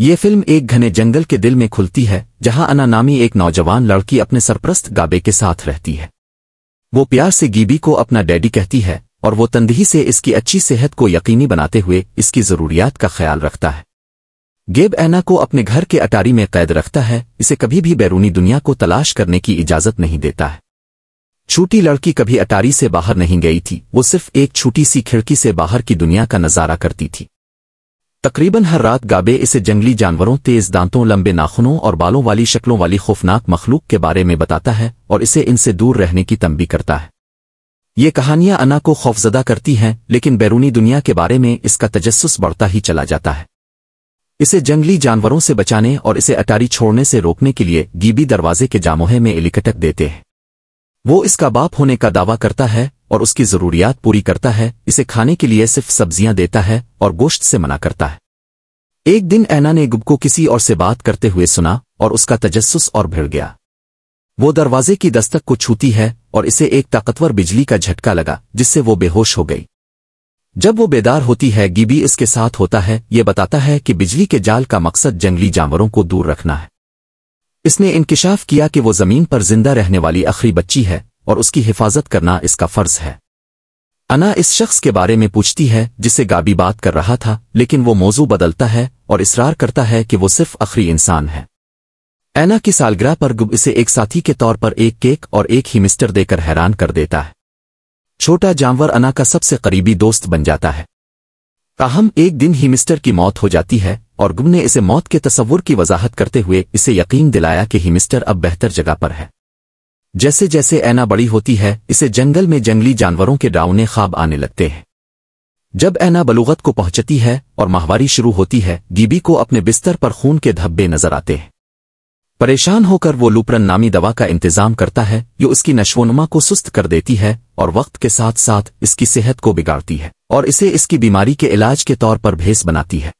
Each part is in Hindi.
ये फिल्म एक घने जंगल के दिल में खुलती है जहां अना नामी एक नौजवान लड़की अपने सरप्रस्त गाबे के साथ रहती है वो प्यार से गीबी को अपना डैडी कहती है और वो तंदही से इसकी अच्छी सेहत को यकीनी बनाते हुए इसकी जरूरियात का ख्याल रखता है गेब ऐना को अपने घर के अटारी में कैद रखता है इसे कभी भी बैरूनी दुनिया को तलाश करने की इजाजत नहीं देता है छोटी लड़की कभी अटारी से बाहर नहीं गई थी वो सिर्फ एक छोटी सी खिड़की से बाहर की दुनिया का नजारा करती थी तकरीबन हर रात गाबे इसे जंगली जानवरों तेज दांतों लंबे नाखूनों और बालों वाली शक्लों वाली खौफनाक मखलूक के बारे में बताता है और इसे इनसे दूर रहने की तंबी करता है ये कहानियां अना को खौफजदा करती हैं लेकिन बैरूनी दुनिया के बारे में इसका तजस्स बढ़ता ही चला जाता है इसे जंगली जानवरों से बचाने और इसे अटारी छोड़ने से रोकने के लिए गीबी दरवाजे के जामोहे में इलिकटक देते हैं वो इसका बाप होने का दावा करता है और उसकी जरूरियात पूरी करता है इसे खाने के लिए सिर्फ सब्जियां देता है और गोश्त से मना करता है एक दिन ऐना ने गुब को किसी और से बात करते हुए सुना और उसका तजस्स और भिड़ गया वो दरवाजे की दस्तक को छूती है और इसे एक ताकतवर बिजली का झटका लगा जिससे वो बेहोश हो गई जब वो बेदार होती है गिबी इसके साथ होता है ये बताता है कि बिजली के जाल का मकसद जंगली जानवरों को दूर रखना है इसने इंकशाफ किया कि वो जमीन पर जिंदा रहने वाली अखरी बच्ची है और उसकी हिफाजत करना इसका फर्ज है अना इस शख्स के बारे में पूछती है जिसे गाबी बात कर रहा था लेकिन वो मौजू बदलता है और इसरार करता है कि वो सिर्फ आखिरी इंसान है ऐना की सालग्रह पर गुब इसे एक साथी के तौर पर एक केक और एक ही मिस्टर देकर हैरान कर देता है छोटा जानवर अना का सबसे करीबी दोस्त बन जाता है ताहम एक दिन ही मिस्टर की मौत हो जाती है और गुब ने इसे मौत के तस्वुर की वजाहत करते हुए इसे यकीन दिलाया कि ही मिस्टर अब बेहतर जगह पर है जैसे जैसे ऐना बड़ी होती है इसे जंगल में जंगली जानवरों के डावने ख्वाब आने लगते हैं जब ऐना बलूगत को पहुंचती है और माहवारी शुरू होती है गीबी को अपने बिस्तर पर खून के धब्बे नजर आते हैं परेशान होकर वो लूपरन नामी दवा का इंतजाम करता है जो उसकी नशोनुमा को सुस्त कर देती है और वक्त के साथ साथ इसकी सेहत को बिगाड़ती है और इसे इसकी बीमारी के इलाज के तौर पर भेस बनाती है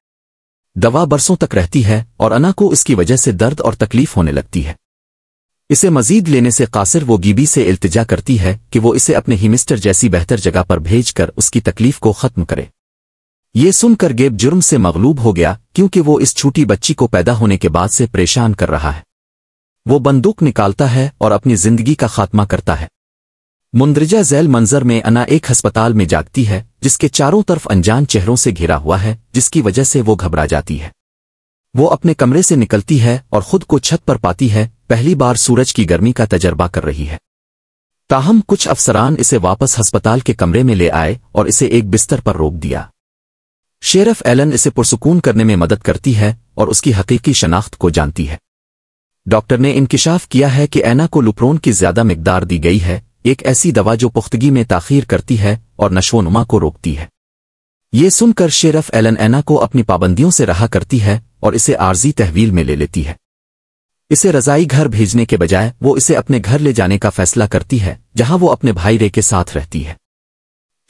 दवा बरसों तक रहती है और अना को इसकी वजह से दर्द और तकलीफ होने लगती है इसे मजीद लेने से कासिर वो गीबी से इल्तिजा करती है कि वो इसे अपने हिमिस्टर जैसी बेहतर जगह पर भेजकर उसकी तकलीफ को खत्म करे ये सुनकर गेब जुर्म से मगलूब हो गया क्योंकि वो इस छोटी बच्ची को पैदा होने के बाद से परेशान कर रहा है वो बंदूक निकालता है और अपनी जिंदगी का खात्मा करता है मुंदरजा जैल मंजर में अना एक अस्पताल में जागती है जिसके चारों तरफ अनजान चेहरों से घिरा हुआ है जिसकी वजह से वो घबरा जाती है वो अपने कमरे से निकलती है और खुद को छत पर पाती है पहली बार सूरज की गर्मी का तजर्बा कर रही है ताहम कुछ अफसरान इसे वापस अस्पताल के कमरे में ले आए और इसे एक बिस्तर पर रोक दिया शेरफ एलन इसे पुरसकून करने में मदद करती है और उसकी हकीकी शनाख्त को जानती है डॉक्टर ने इंकशाफ किया है कि एना को लुप्रोन की ज्यादा मकदार दी गई है एक ऐसी दवा जो पुख्तगी में ताखीर करती है और नशोनुमा को रोकती है ये सुनकर शेरफ एलन एना को अपनी पाबंदियों से रहा करती है और इसे आर्जी तहवील में ले लेती है इसे रजाई घर भेजने के बजाय वो इसे अपने घर ले जाने का फैसला करती है जहां वो अपने भाई रे के साथ रहती है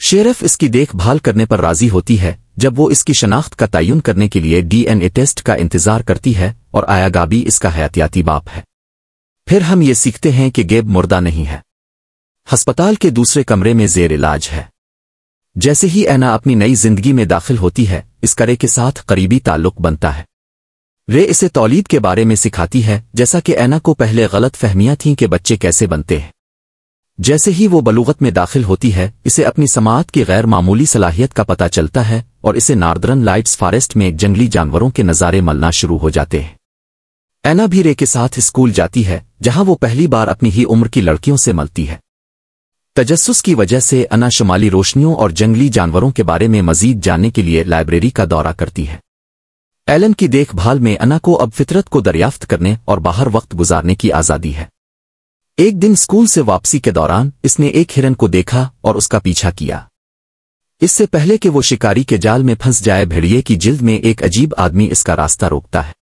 शेरफ इसकी देखभाल करने पर राजी होती है जब वो इसकी शनाख्त का तयन करने के लिए डीएनए टेस्ट का इंतजार करती है और आयागाबी इसका हयातियाती बाप है फिर हम ये सीखते हैं कि गेब मुर्दा नहीं है अस्पताल के दूसरे कमरे में जेर इलाज है जैसे ही ऐना अपनी नई जिंदगी में दाखिल होती है इस करे के साथ करीबी ताल्लुक बनता है वे इसे तौलीद के बारे में सिखाती है जैसा कि ऐना को पहले गलत फ़हमियां थीं कि बच्चे कैसे बनते हैं जैसे ही वो बलूगत में दाखिल होती है इसे अपनी समात की गैर मामूली सलाहियत का पता चलता है और इसे नार्दर्न लाइट्स फॉरेस्ट में जंगली जानवरों के नज़ारे मलना शुरू हो जाते हैं ऐना भी रे के साथ स्कूल जाती है जहां वो पहली बार अपनी ही उम्र की लड़कियों से मलती है तजस्स की वजह से अना शुमाली रोशनियों और जंगली जानवरों के बारे में मजीद जानने के लिए लाइब्रेरी का दौरा करती है एलन की देखभाल में अना को अब फितरत को दरियाफ्त करने और बाहर वक्त गुजारने की आज़ादी है एक दिन स्कूल से वापसी के दौरान इसने एक हिरन को देखा और उसका पीछा किया इससे पहले कि वो शिकारी के जाल में फंस जाए भेड़िए की जिल्द में एक अजीब आदमी इसका रास्ता रोकता है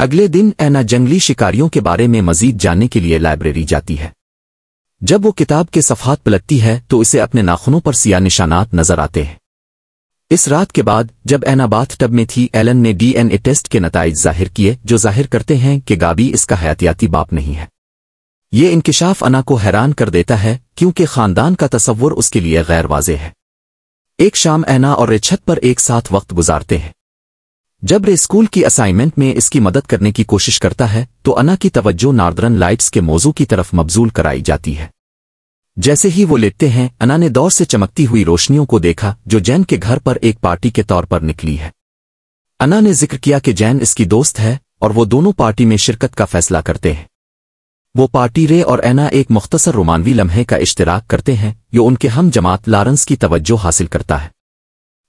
अगले दिन ऐना जंगली शिकारियों के बारे में मजीद जानने के लिए लाइब्रेरी जाती है जब वो किताब के सफात पलटती है तो इसे अपने नाखूनों पर सिया निशानात नजर आते हैं इस रात के बाद जब एना टब में थी एलन ने डीएनए टेस्ट के नतज जाहिर किए जो जाहिर करते हैं कि गाबी इसका हयातियाती बाप नहीं है ये इंकशाफ अना को हैरान कर देता है क्योंकि खानदान का तस्वुर उसके लिए गैर वाजे है एक शाम ऐना और रे छत पर एक साथ वक्त गुजारते हैं जब रे स्कूल की असाइनमेंट में इसकी मदद करने की कोशिश करता है तो अना की तवज्जो नार्दरन लाइट्स के मौजू की तरफ मबजूल कराई जाती है जैसे ही वो लेटते हैं अना ने दौर से चमकती हुई रोशनियों को देखा जो जैन के घर पर एक पार्टी के तौर पर निकली है अना ने जिक्र किया कि जैन इसकी दोस्त है और वो दोनों पार्टी में शिरकत का फैसला करते हैं वो पार्टी रे और एना एक मुख्तसर रोमानवी लम्हे का इश्तराक करते हैं जो उनके हम जमात लारेंस की तवज्जो हासिल करता है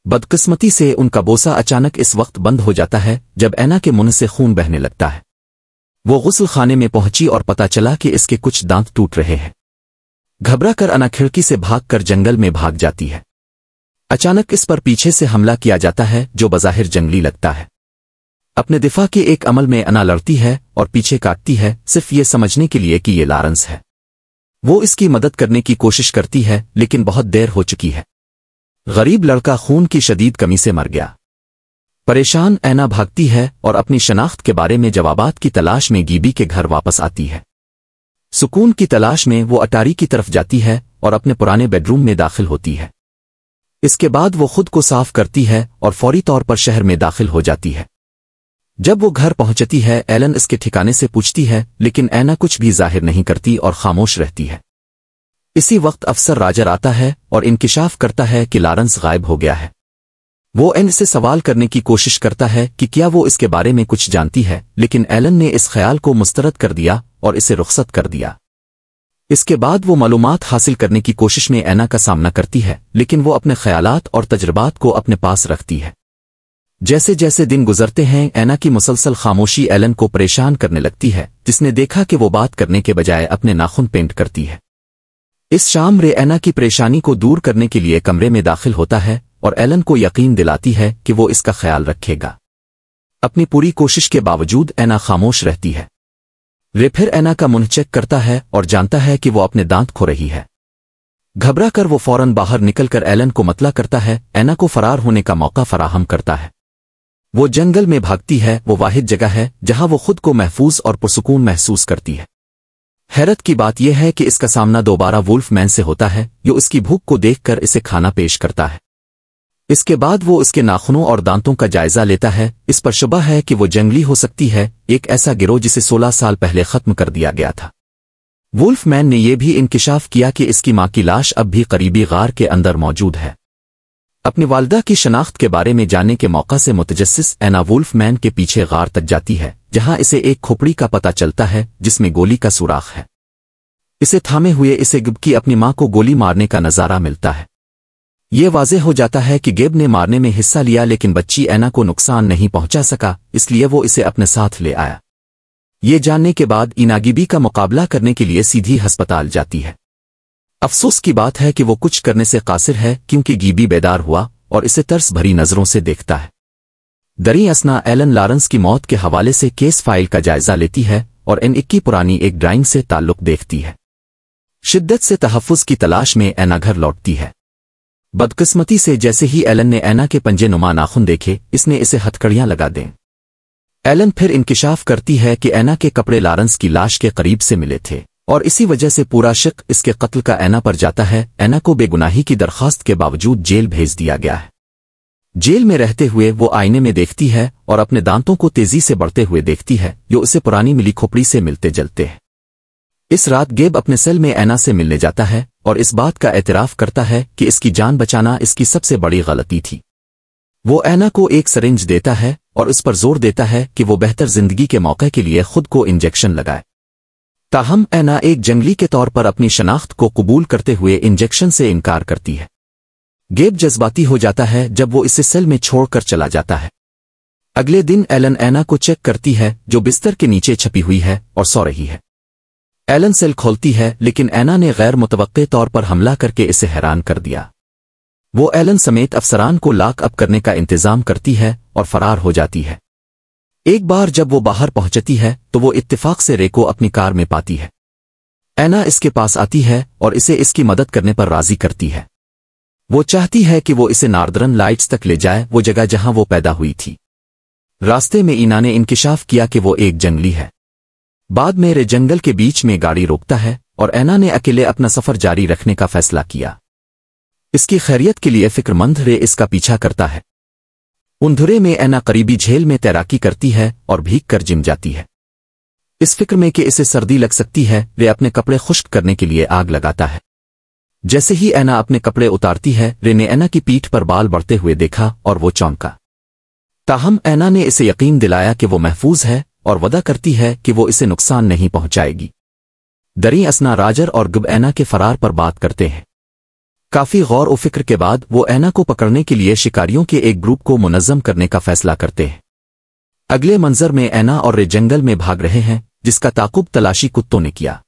बदकिस्मती से उनका बोसा अचानक इस वक्त बंद हो जाता है जब एना के मुंह से खून बहने लगता है वो गुसल खाने में पहुंची और पता चला कि इसके कुछ दांत टूट रहे हैं घबरा कर अना खिड़की से भाग कर जंगल में भाग जाती है अचानक इस पर पीछे से हमला किया जाता है जो बज़ाहिर जंगली लगता है अपने दिफा के एक अमल में अना लड़ती है और पीछे काटती है सिर्फ ये समझने के लिए कि ये लारेंस है वो इसकी मदद करने की कोशिश करती है लेकिन बहुत देर हो चुकी है गरीब लड़का खून की शदीद कमी से मर गया परेशान ऐना भागती है और अपनी शनाख्त के बारे में जवाबात की तलाश में गीबी के घर वापस आती है सुकून की तलाश में वो अटारी की तरफ जाती है और अपने पुराने बेडरूम में दाखिल होती है इसके बाद वो खुद को साफ करती है और फौरी तौर पर शहर में दाखिल हो जाती है जब वो घर पहुंचती है एलन इसके ठिकाने से पूछती है लेकिन ऐना कुछ भी जाहिर नहीं करती और खामोश रहती है इसी वक्त अफसर राजर आता है और इनकिशाफ करता है कि लारेंस गायब हो गया है वो एन से सवाल करने की कोशिश करता है कि क्या वो इसके बारे में कुछ जानती है लेकिन एलन ने इस ख्याल को मुस्तरद कर दिया और इसे रुख्सत कर दिया इसके बाद वो मालूम हासिल करने की कोशिश में ऐना का सामना करती है लेकिन वो अपने ख्यालात और तजुर्बात को अपने पास रखती है जैसे जैसे दिन गुजरते हैं ऐना की मुसलसल खामोशी एलन को परेशान करने लगती है जिसने देखा कि वो बात करने के बजाय अपने नाखून पेंट करती है इस शाम रे ऐना की परेशानी को दूर करने के लिए कमरे में दाखिल होता है और एलन को यकीन दिलाती है कि वो इसका ख्याल रखेगा अपनी पूरी कोशिश के बावजूद एना खामोश रहती है वे फिर एना का मुंह चेक करता है और जानता है कि वो अपने दांत खो रही है घबरा कर वो फौरन बाहर निकलकर एलन को मतला करता है एना को फरार होने का मौका फराहम करता है वो जंगल में भागती है वो वाहिद जगह है जहां वो खुद को महफूज और पुरसकून महसूस करती है हैरत की बात यह है कि इसका सामना दोबारा वुल्फ मैन से होता है जो इसकी भूख को देखकर इसे खाना पेश करता है इसके बाद वो उसके नाखूनों और दांतों का जायजा लेता है इस पर शुबा है कि वो जंगली हो सकती है एक ऐसा गिरोह जिसे 16 साल पहले खत्म कर दिया गया था वुल्फमैन ने यह भी इंकशाफ किया कि इसकी मां की लाश अब भी करीबी गार के अंदर मौजूद है अपने वालदा की शनाख्त के बारे में जाने के मौका से मुतजस्स एना वुल्फमैन के पीछे गार तक जाती है जहां इसे एक खोपड़ी का पता चलता है जिसमें गोली का सुराख है इसे थामे हुए इसे गिबकी की अपनी मां को गोली मारने का नजारा मिलता है ये वाजे हो जाता है कि गेब ने मारने में हिस्सा लिया लेकिन बच्ची ऐना को नुकसान नहीं पहुंचा सका इसलिए वो इसे अपने साथ ले आया ये जानने के बाद इनागिबी का मुकाबला करने के लिए सीधी अस्पताल जाती है अफसोस की बात है कि वो कुछ करने से कासिर है क्योंकि गीबी बेदार हुआ और इसे तर्स भरी नजरों से देखता है दरी असना एलन लारेंस की मौत के हवाले से केस फाइल का जायजा लेती है और एन इक्की पुरानी एक ड्राइंग से ताल्लुक देखती है शिद्दत से तहफ़ की तलाश में एना घर लौटती है बदकिस्मती से जैसे ही एलन ने ऐना के पंजे नुमा नाखुन देखे इसने इसे हथकड़ियां लगा दें एलन फिर इंकशाफ करती है कि ऐना के कपड़े लारेंस की लाश के करीब से मिले थे और इसी वजह से पूरा शक इसके कत्ल का ऐना पर जाता है ऐना को बेगुनाही की दरख्वास्त के बावजूद जेल भेज दिया गया है जेल में रहते हुए वो आईने में देखती है और अपने दांतों को तेजी से बढ़ते हुए देखती है जो उसे पुरानी मिली खोपड़ी से मिलते जलते हैं इस रात गेब अपने सेल में ऐना से मिलने जाता है और इस बात का एतराफ़ करता है कि इसकी जान बचाना इसकी सबसे बड़ी गलती थी वो ऐना को एक सरेंज देता है और उस पर जोर देता है कि वो बेहतर जिंदगी के मौके के लिए खुद को इंजेक्शन लगाए ताहम ऐना एक जंगली के तौर पर अपनी शनाख्त को कबूल करते हुए इंजेक्शन से इनकार करती है गेब जज्बाती हो जाता है जब वो इसे सेल में छोड़कर चला जाता है अगले दिन एलन ऐना को चेक करती है जो बिस्तर के नीचे छपी हुई है और सो रही है एलन सेल खोलती है लेकिन एना ने गैर मुतव तौर पर हमला करके इसे हैरान कर दिया वो एलन समेत अफसरान को लाक अप करने का इंतजाम करती है और फरार हो जाती है एक बार जब वो बाहर पहुंचती है तो वो इत्तेफाक से रेको अपनी कार में पाती है एना इसके पास आती है और इसे इसकी मदद करने पर राजी करती है वो चाहती है कि वो इसे नार्दरन लाइट्स तक ले जाए वो जगह जहां वो पैदा हुई थी रास्ते में ईना ने इंकशाफ किया कि वो एक जंगली है बाद में रे जंगल के बीच में गाड़ी रोकता है और ऐना ने अकेले अपना सफर जारी रखने का फैसला किया इसकी खैरियत के लिए फिक्रमंद रे इसका पीछा करता है उंधुरे में ऐना करीबी झेल में तैराकी करती है और भीग कर जिम जाती है इस फिक्र में कि इसे सर्दी लग सकती है वे अपने कपड़े खुश्क करने के लिए आग लगाता है जैसे ही ऐना अपने कपड़े उतारती है रे ने ऐना की पीठ पर बाल बढ़ते हुए देखा और वो चौंका ताहम ऐना ने इसे यकीन दिलाया कि वो महफूज है और वदा करती है कि वो इसे नुकसान नहीं पहुंचाएगी दरी असना राजर और एना के फरार पर बात करते हैं काफी गौर व फिक्र के बाद वो ऐना को पकड़ने के लिए शिकारियों के एक ग्रुप को मुनज़म करने का फैसला करते हैं अगले मंजर में ऐना और रे जंगल में भाग रहे हैं जिसका ताकुब तलाशी कुत्तों ने किया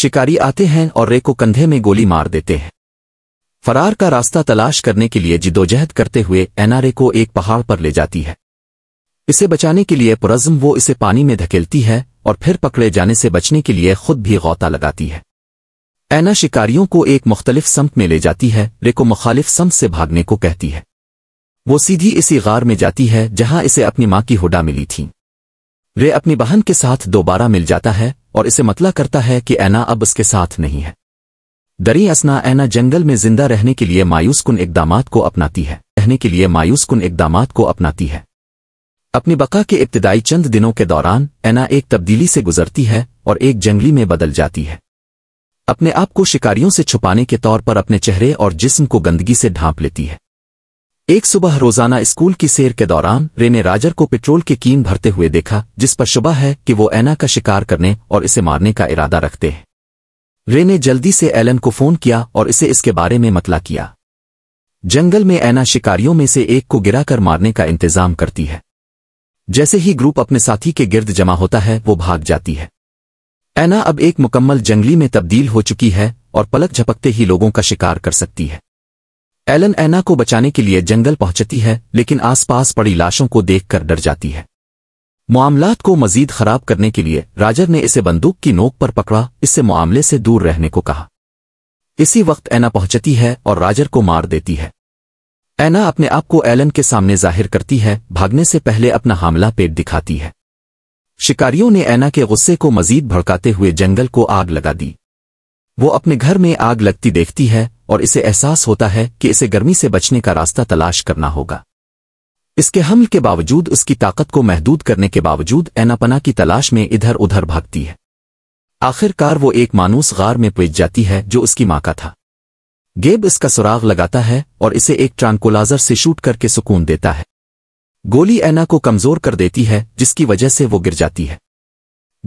शिकारी आते हैं और रे को कंधे में गोली मार देते हैं फरार का रास्ता तलाश करने के लिए जिदोजहद करते हुए रे को एक पहाड़ पर ले जाती है इसे बचाने के लिए पुरज्म वो इसे पानी में धकेलती है और फिर पकड़े जाने से बचने के लिए खुद भी गौता लगाती है ऐना शिकारियों को एक मुख्तलिफ सम्त में ले जाती है रे को मुखालिफ सम्त से भागने को कहती है वो सीधी इसी गार में जाती है जहां इसे अपनी मां की हुडा मिली थी रे अपनी बहन के साथ दोबारा मिल जाता है और इसे मतला करता है कि ऐना अब उसके साथ नहीं है दरी असना ऐना जंगल में जिंदा रहने के लिए मायूसकुन इकदाम को अपनाती है रहने के लिए मायूसकुन इकदाम को अपनाती है अपनी बका के इब्तदाई चंद दिनों के दौरान एना एक तब्दीली से गुजरती है और एक जंगली में बदल जाती है अपने आप को शिकारियों से छुपाने के तौर पर अपने चेहरे और जिस्म को गंदगी से ढांप लेती है एक सुबह रोजाना स्कूल की सैर के दौरान रे ने राजर को पेट्रोल के कीन भरते हुए देखा जिस पर शुबह है कि वो ऐना का शिकार करने और इसे मारने का इरादा रखते हैं रे ने जल्दी से एलन को फोन किया और इसे इसके बारे में मतला किया जंगल में ऐना शिकारियों में से एक को गिराकर मारने का इंतजाम करती है जैसे ही ग्रुप अपने साथी के गिर्द जमा होता है वो भाग जाती है ऐना अब एक मुकम्मल जंगली में तब्दील हो चुकी है और पलक झपकते ही लोगों का शिकार कर सकती है एलन ऐना को बचाने के लिए जंगल पहुंचती है लेकिन आसपास पड़ी लाशों को देखकर डर जाती है मामलात को मजीद खराब करने के लिए राजर ने इसे बंदूक की नोक पर पकड़ा इससे मामले से दूर रहने को कहा इसी वक्त ऐना पहुंचती है और राजर को मार देती है ऐना अपने आप को एलन के सामने जाहिर करती है भागने से पहले अपना हमला पेट दिखाती है शिकारियों ने ऐना के गुस्से को मजीद भड़काते हुए जंगल को आग लगा दी वो अपने घर में आग लगती देखती है और इसे एहसास होता है कि इसे गर्मी से बचने का रास्ता तलाश करना होगा इसके हमल के बावजूद उसकी ताकत को महदूद करने के बावजूद ऐनापना की तलाश में इधर उधर भागती है आखिरकार वो एक मानूस गार में पिज जाती है जो उसकी मां का था गेब इसका सुराग लगाता है और इसे एक ट्रांकोलाजर से शूट करके सुकून देता है गोली एना को कमजोर कर देती है जिसकी वजह से वो गिर जाती है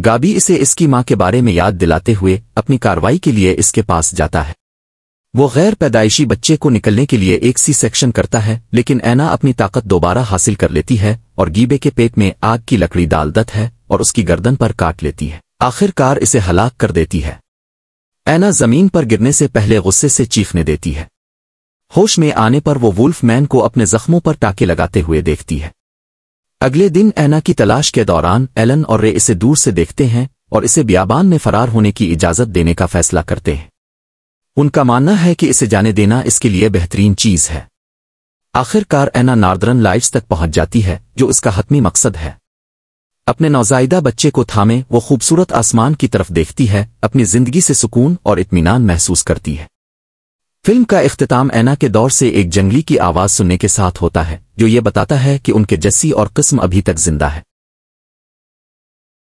गाबी इसे इसकी मां के बारे में याद दिलाते हुए अपनी कार्रवाई के लिए इसके पास जाता है वो गैर पैदाइशी बच्चे को निकलने के लिए एक सी सेक्शन करता है लेकिन ऐना अपनी ताकत दोबारा हासिल कर लेती है और गीबे के पेट में आग की लकड़ी डाल है और उसकी गर्दन पर काट लेती है आखिरकार इसे हलाक कर देती है ऐना जमीन पर गिरने से पहले गुस्से से चीखने देती है होश में आने पर वो वुल्फ मैन को अपने जख्मों पर टाके लगाते हुए देखती है अगले दिन ऐना की तलाश के दौरान एलन और रे इसे दूर से देखते हैं और इसे बियाबान में फरार होने की इजाजत देने का फैसला करते हैं उनका मानना है कि इसे जाने देना इसके लिए बेहतरीन चीज है आखिरकार ऐना नार्दरन लाइट्स तक पहुंच जाती है जो इसका हतमी मकसद है अपने नौजायदा बच्चे को थामे वो खूबसूरत आसमान की तरफ देखती है अपनी जिंदगी से सुकून और इतमान महसूस करती है फिल्म का अख्ताम ऐना के दौर से एक जंगली की आवाज़ सुनने के साथ होता है जो ये बताता है कि उनके जस्सी और किस्म अभी तक जिंदा है